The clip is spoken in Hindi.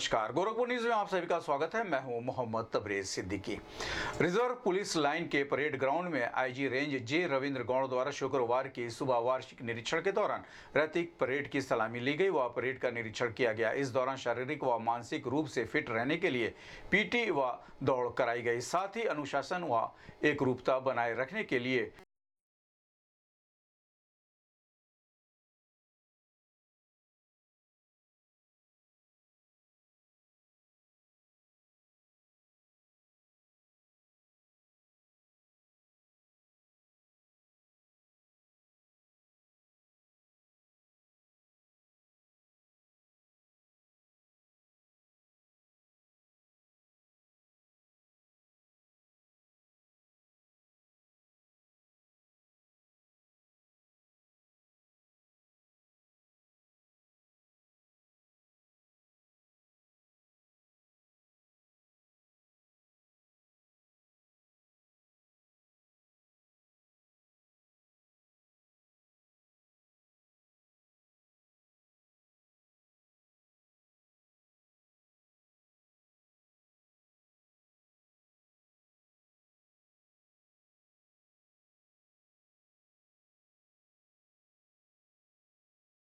नमस्कार गोरखपुर न्यूज में आप सभी का स्वागत है मैं हूं Mohammad Tabrez Siddiqui reserve police line के परेड ग्राउंड में IG range J Ravindra Gaur द्वारा शुक्रवार की सुबह वार्षिक निरीक्षण के दौरान रैतिक परेड की सलामी ली गई व परेड का निरीक्षण किया गया इस दौरान शारीरिक व मानसिक रूप से फिट रहने के लिए पीटी व दौड़ कराई गई साथ ही अनुशासन व एक बनाए रखने के लिए